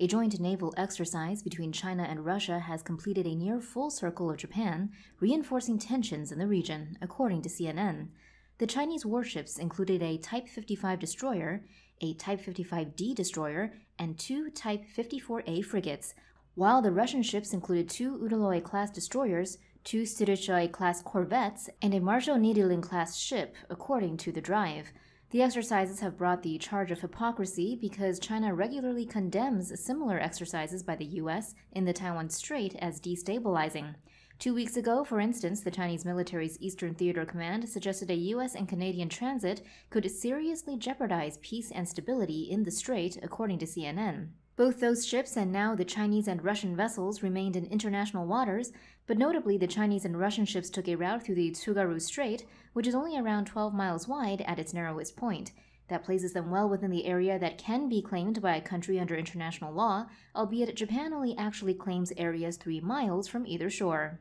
A joint naval exercise between China and Russia has completed a near full circle of Japan, reinforcing tensions in the region, according to CNN. The Chinese warships included a Type 55 destroyer, a Type 55D destroyer, and two Type 54A frigates, while the Russian ships included two udaloy class destroyers, two Surychoi class corvettes, and a Marshal Nidilin class ship, according to the drive. The exercises have brought the charge of hypocrisy because China regularly condemns similar exercises by the U.S. in the Taiwan Strait as destabilizing. Two weeks ago, for instance, the Chinese military's Eastern Theater Command suggested a U.S. and Canadian transit could seriously jeopardize peace and stability in the strait, according to CNN. Both those ships and now the Chinese and Russian vessels remained in international waters, but notably the Chinese and Russian ships took a route through the Tsugaru Strait, which is only around 12 miles wide at its narrowest point. That places them well within the area that can be claimed by a country under international law, albeit Japan only actually claims areas 3 miles from either shore.